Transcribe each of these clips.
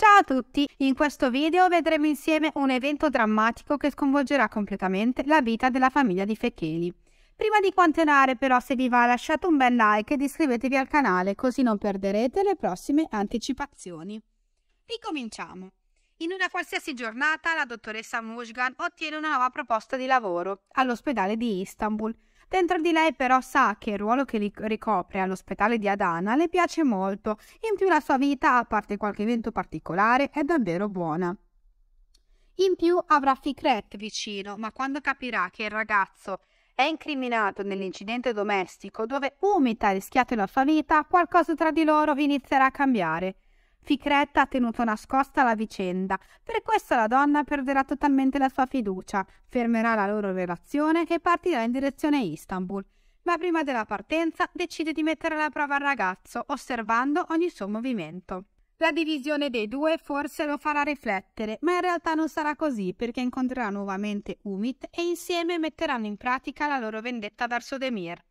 Ciao a tutti! In questo video vedremo insieme un evento drammatico che sconvolgerà completamente la vita della famiglia di Fecheli. Prima di continuare però se vi va lasciate un bel like ed iscrivetevi al canale così non perderete le prossime anticipazioni. Ricominciamo! In una qualsiasi giornata la dottoressa Mushgan ottiene una nuova proposta di lavoro all'ospedale di Istanbul, Dentro di lei però sa che il ruolo che ricopre all'ospedale di Adana le piace molto, in più la sua vita, a parte qualche evento particolare, è davvero buona. In più avrà Fikret vicino, ma quando capirà che il ragazzo è incriminato nell'incidente domestico dove Umita ha rischiato la sua vita, qualcosa tra di loro inizierà a cambiare. Ficretta ha tenuto nascosta la vicenda. Per questo la donna perderà totalmente la sua fiducia, fermerà la loro relazione e partirà in direzione Istanbul. Ma prima della partenza decide di mettere alla prova il ragazzo, osservando ogni suo movimento. La divisione dei due forse lo farà riflettere, ma in realtà non sarà così perché incontrerà nuovamente Umit e insieme metteranno in pratica la loro vendetta verso Demir.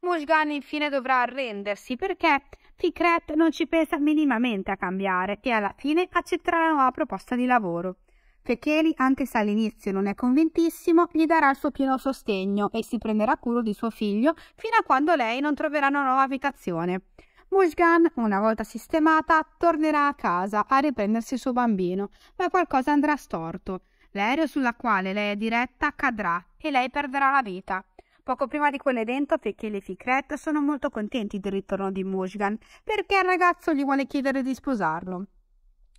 Mushgan infine dovrà arrendersi perché Ficret non ci pensa minimamente a cambiare e alla fine accetterà la nuova proposta di lavoro. Fecheli, anche se all'inizio non è convintissimo, gli darà il suo pieno sostegno e si prenderà cura di suo figlio fino a quando lei non troverà una nuova abitazione. Mushgan, una volta sistemata, tornerà a casa a riprendersi il suo bambino, ma qualcosa andrà storto. L'aereo sulla quale lei è diretta cadrà e lei perderà la vita poco prima di quell'evento Pekele e Fikret sono molto contenti del ritorno di Mushgan perché il ragazzo gli vuole chiedere di sposarlo.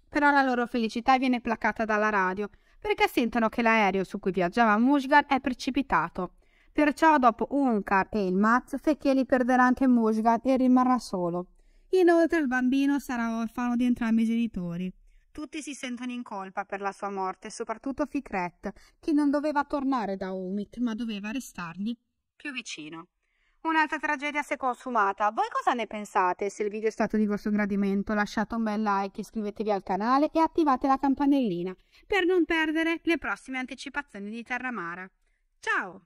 Però la loro felicità viene placata dalla radio perché sentono che l'aereo su cui viaggiava Mushgan è precipitato. Perciò dopo Unkar e il Maz, Fekeli perderà anche Mushgan e rimarrà solo. Inoltre il bambino sarà orfano di entrambi i genitori. Tutti si sentono in colpa per la sua morte, soprattutto Fikret, che non doveva tornare da Umit, ma doveva restargli più vicino. Un'altra tragedia si è consumata. Voi cosa ne pensate? Se il video è stato di vostro gradimento lasciate un bel like, iscrivetevi al canale e attivate la campanellina per non perdere le prossime anticipazioni di Terramara. Ciao!